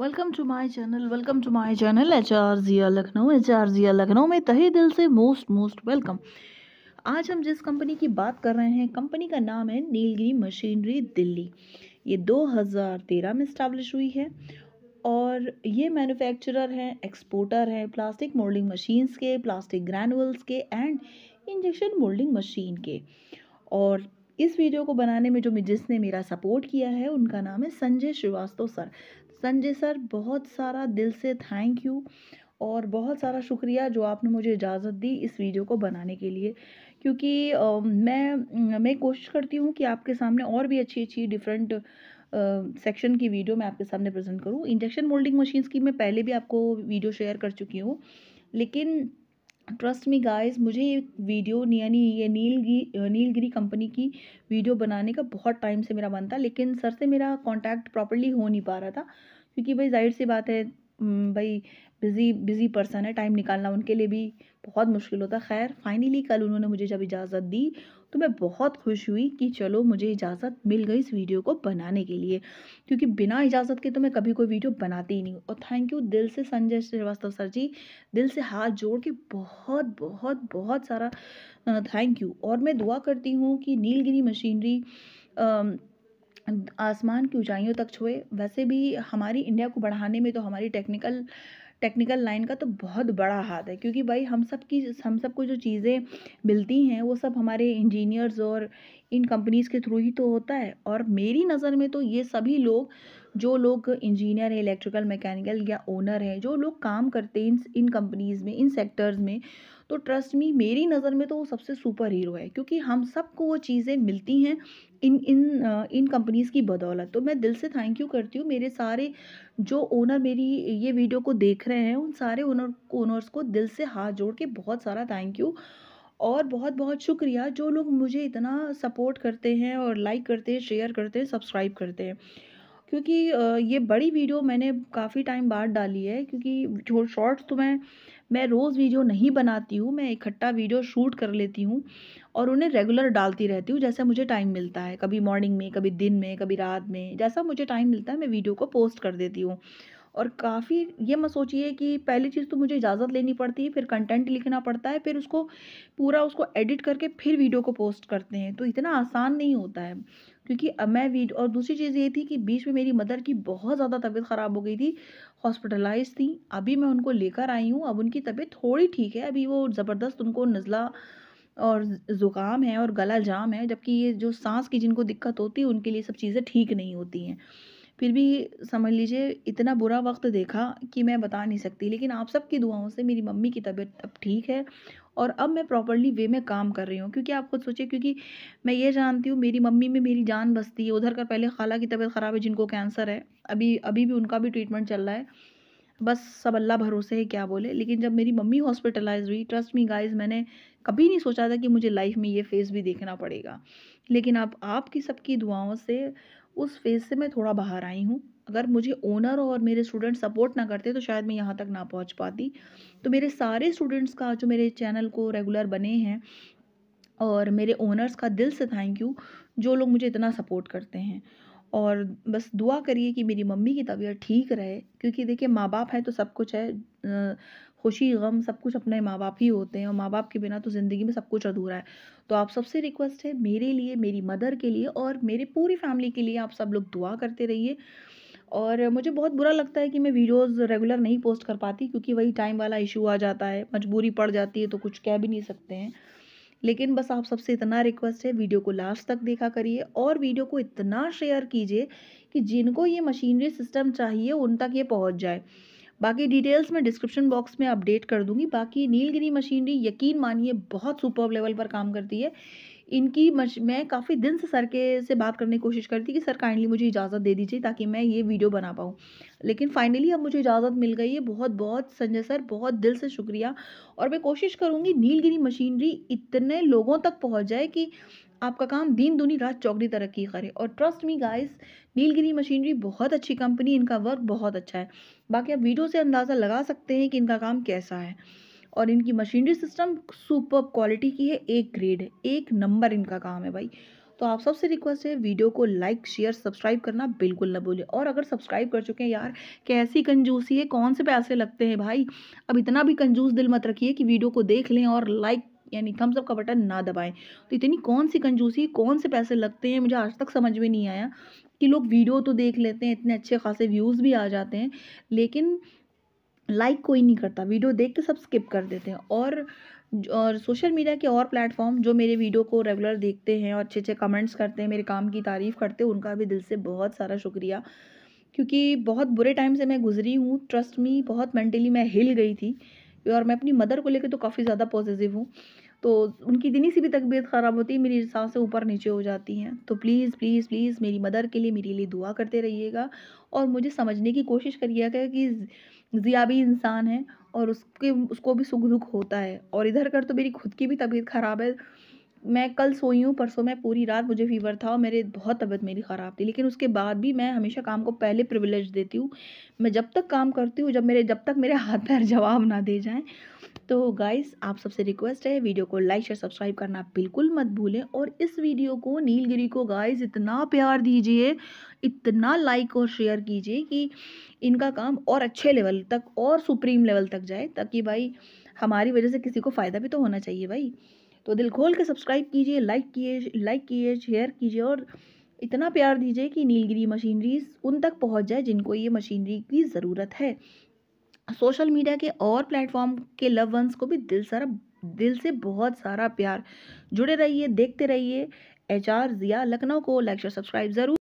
welcome to my channel welcome to my channel H R Jiya Lucknow H R Jiya Lucknow में तहे दिल से मोस्ट मोस्ट वेलकम आज हम जिस कंपनी की बात कर रहे हैं कंपनी का नाम है नीलगिरी मशीनरी दिल्ली ये 2013 में इस्टेब्लिश हुई है और ये मैन्युफैक्चरर हैं एक्सपोर्टर हैं प्लास्टिक मोल्डिंग मशीन्स के प्लास्टिक ग्रैनुअल्स के एंड इंजेक्शन मोल्डिंग मशीन के और इस वीडियो को बनाने में जो जिसने मेरा सपोर्ट किया है उनका नाम है संजय श्रीवास्तव सर संजय सर बहुत सारा दिल से थैंक यू और बहुत सारा शुक्रिया जो आपने मुझे इजाज़त दी इस वीडियो को बनाने के लिए क्योंकि आ, मैं मैं कोशिश करती हूँ कि आपके सामने और भी अच्छी अच्छी डिफरेंट सेक्शन की वीडियो मैं आपके सामने प्रेजेंट करूँ इंजेक्शन मोल्डिंग मशीन्स की मैं पहले भी आपको वीडियो शेयर कर चुकी हूँ लेकिन ट्रस्ट मी गाइस मुझे ये वीडियो यानी ये नीलगिरी नीलगिरी कंपनी की वीडियो बनाने का बहुत टाइम से मेरा मन था लेकिन सर से मेरा कांटेक्ट प्रॉपर्ली हो नहीं पा रहा था क्योंकि भाई जाहिर सी बात है भाई बिज़ी बिज़ी पर्सन है टाइम निकालना उनके लिए भी बहुत मुश्किल होता खैर फाइनली कल उन्होंने मुझे जब इजाज़त दी तो मैं बहुत खुश हुई कि चलो मुझे इजाज़त मिल गई इस वीडियो को बनाने के लिए क्योंकि बिना इजाज़त के तो मैं कभी कोई वीडियो बनाती ही नहीं और थैंक यू दिल से संजय श्रीवास्तव सर जी दिल से हाथ जोड़ के बहुत बहुत बहुत सारा थैंक यू और मैं दुआ करती हूँ कि नीलगिरी मशीनरी आसमान की ऊंचाइयों तक छुए वैसे भी हमारी इंडिया को बढ़ाने में तो हमारी टेक्निकल टेक्निकल लाइन का तो बहुत बड़ा हाथ है क्योंकि भाई हम सब की हम सब को जो चीज़ें मिलती हैं वो सब हमारे इंजीनियर्स और इन कंपनीज़ के थ्रू ही तो होता है और मेरी नज़र में तो ये सभी लोग जो लोग इंजीनियर हैं इलेक्ट्रिकल मैकेनिकल या ओनर हैं जो लोग काम करते हैं इन इन कंपनीज़ में इन सेक्टर्स में तो ट्रस्ट मी मेरी नज़र में तो वो सबसे सुपर हीरो है क्योंकि हम सबको वो चीज़ें मिलती हैं इन इन इन कंपनीज़ की बदौलत तो मैं दिल से थैंक यू करती हूँ मेरे सारे जो ओनर मेरी ये वीडियो को देख रहे हैं उन सारे ओनर ओनर्स को दिल से हाथ जोड़ के बहुत सारा थैंक यू और बहुत बहुत शुक्रिया जो लोग मुझे इतना सपोर्ट करते हैं और लाइक करते हैं शेयर करते हैं सब्सक्राइब करते हैं क्योंकि ये बड़ी वीडियो मैंने काफ़ी टाइम बाद डाली है क्योंकि शॉर्ट्स तो मैं मैं रोज़ वीडियो नहीं बनाती हूँ मैं इकट्ठा वीडियो शूट कर लेती हूँ और उन्हें रेगुलर डालती रहती हूँ जैसा मुझे टाइम मिलता है कभी मॉर्निंग में कभी दिन में कभी रात में जैसा मुझे टाइम मिलता है मैं वीडियो को पोस्ट कर देती हूँ और काफ़ी ये मत सोचिए कि पहली चीज़ तो मुझे इजाज़त लेनी पड़ती है फिर कंटेंट लिखना पड़ता है फिर उसको पूरा उसको एडिट करके फिर वीडियो को पोस्ट करते हैं तो इतना आसान नहीं होता है क्योंकि अब मैं वीडियो और दूसरी चीज़ ये थी कि बीच में मेरी मदर की बहुत ज़्यादा तबीयत ख़राब हो गई थी हॉस्पिटलाइज थी अभी मैं उनको लेकर आई हूँ अब उनकी तबीयत थोड़ी ठीक है अभी वो ज़बरदस्त उनको नज़ला और ज़ुकाम है और गला जाम है जबकि ये जो सांस की जिनको दिक्कत होती है उनके लिए सब चीज़ें ठीक नहीं होती हैं फिर भी समझ लीजिए इतना बुरा वक्त देखा कि मैं बता नहीं सकती लेकिन आप सबकी दुआओं से मेरी मम्मी की तबीयत अब ठीक है और अब मैं प्रॉपरली वे में काम कर रही हूँ क्योंकि आप खुद सोचिए क्योंकि मैं ये जानती हूँ मेरी मम्मी में मेरी जान बसती है उधर का पहले खाला की तबीयत ख़राब है जिनको कैंसर है अभी अभी भी उनका भी ट्रीटमेंट चल रहा है बस सब अल्लाह भरोसे है क्या बोले लेकिन जब मेरी मम्मी हॉस्पिटलाइज हुई ट्रस्ट मी गाइस मैंने कभी नहीं सोचा था कि मुझे लाइफ में ये फेस भी देखना पड़ेगा लेकिन आप आपकी सबकी दुआओं से उस फेज से मैं थोड़ा बाहर आई हूँ अगर मुझे ओनर और मेरे स्टूडेंट सपोर्ट ना करते तो शायद मैं यहाँ तक ना पहुँच पाती तो मेरे सारे स्टूडेंट्स का जो मेरे चैनल को रेगुलर बने हैं और मेरे ओनर्स का दिल से थैंक यू जो लोग मुझे इतना सपोर्ट करते हैं और बस दुआ करिए कि मेरी मम्मी की तबीयत ठीक रहे क्योंकि देखिए माँ बाप है तो सब कुछ है खुशी गम सब कुछ अपने माँ बाप ही होते हैं और माँ बाप के बिना तो ज़िंदगी में सब कुछ अधूरा है तो आप सबसे रिक्वेस्ट है मेरे लिए मेरी मदर के लिए और मेरे पूरी फैमिली के लिए आप सब लोग दुआ करते रहिए और मुझे बहुत बुरा लगता है कि मैं वीडियोस रेगुलर नहीं पोस्ट कर पाती क्योंकि वही टाइम वाला इशू आ जाता है मजबूरी पड़ जाती है तो कुछ कह भी नहीं सकते हैं लेकिन बस आप सबसे इतना रिक्वेस्ट है वीडियो को लास्ट तक देखा करिए और वीडियो को इतना शेयर कीजिए कि जिनको ये मशीनरी सिस्टम चाहिए उन तक ये पहुँच जाए बाकी डिटेल्स मैं डिस्क्रिप्शन बॉक्स में अपडेट कर दूंगी बाकी नीलगिरी मशीनरी यकीन मानिए बहुत सुपर लेवल पर काम करती है इनकी मैं काफ़ी दिन से सर के से बात करने की कोशिश करती कि सर काइंडली मुझे इजाज़त दे दीजिए ताकि मैं ये वीडियो बना पाऊँ लेकिन फाइनली अब मुझे इजाज़त मिल गई है बहुत बहुत संजय सर बहुत दिल से शुक्रिया और मैं कोशिश करूँगी नीलगिरी मशीनरी इतने लोगों तक पहुँच जाए कि आपका काम दीन दुनी रात चौकड़ी तरक्की करे और trust me guys Nilgiri machinery बहुत अच्छी कंपनी इनका वर्क बहुत अच्छा है बाकी आप वीडियो से अंदाज़ा लगा सकते हैं कि इनका काम कैसा है और इनकी मशीनरी सिस्टम सुपर क्वालिटी की है एक ग्रेड है एक नंबर इनका काम है भाई तो आप सबसे रिक्वेस्ट है वीडियो को लाइक शेयर सब्सक्राइब करना बिल्कुल ना भूलें और अगर सब्सक्राइब कर चुके हैं यार कैसी कंजूसी है कौन से पैसे लगते हैं भाई अब इतना भी कंजूस दिल मत रखिए कि वीडियो को देख लें और लाइक यानी थम्स अप का बटन ना दबाएं तो इतनी कौन सी कंजूसी कौन से पैसे लगते हैं मुझे आज तक समझ में नहीं आया कि लोग वीडियो तो देख लेते हैं इतने अच्छे खासे व्यूज़ भी आ जाते हैं लेकिन लाइक कोई नहीं करता वीडियो देख के सब स्किप कर देते हैं और और सोशल मीडिया के और प्लेटफॉर्म जो मेरे वीडियो को रेगुलर देखते हैं और अच्छे अच्छे कमेंट्स करते हैं मेरे काम की तारीफ़ करते हैं उनका भी दिल से बहुत सारा शुक्रिया क्योंकि बहुत बुरे टाइम से मैं गुजरी हूँ ट्रस्ट मी बहुत मेंटली मैं हिल गई थी और मैं अपनी मदर को लेकर तो काफ़ी ज़्यादा पॉजिटिव हूँ तो उनकी दिनी सी भी तबीयत ख़राब होती है मेरी से ऊपर नीचे हो जाती हैं तो प्लीज़ प्लीज़ प्लीज़ मेरी मदर के लिए मेरे लिए दुआ करते रहिएगा और मुझे समझने की कोशिश करिएगा कि ज़िया भी इंसान है और उसके उसको भी सुख दुख होता है और इधर कर तो मेरी खुद की भी तबीयत ख़राब है मैं कल सोई हूँ परसों मैं पूरी रात मुझे फीवर था और मेरे बहुत तबीयत मेरी ख़राब थी लेकिन उसके बाद भी मैं हमेशा काम को पहले प्रिविलेज देती हूँ मैं जब तक काम करती हूँ जब मेरे जब तक मेरे हाथ पैर जवाब ना दे जाएँ तो गाइस आप सबसे रिक्वेस्ट है वीडियो को लाइक शेयर सब्सक्राइब करना बिल्कुल मत भूलें और इस वीडियो को नीलगिरी को गाइस इतना प्यार दीजिए इतना लाइक और शेयर कीजिए कि इनका काम और अच्छे लेवल तक और सुप्रीम लेवल तक जाए ताकि भाई हमारी वजह से किसी को फ़ायदा भी तो होना चाहिए भाई तो दिल खोल के सब्सक्राइब कीजिए लाइक किए लाइक किए शेयर कीजिए और इतना प्यार दीजिए कि नीलगिरी मशीनरीज उन तक पहुंच जाए जिनको ये मशीनरी की ज़रूरत है सोशल मीडिया के और प्लेटफॉर्म के लव वंस को भी दिल सारा दिल से बहुत सारा प्यार जुड़े रहिए देखते रहिए एच आर जिया लखनऊ को लाइक शेयर सब्सक्राइब जरूर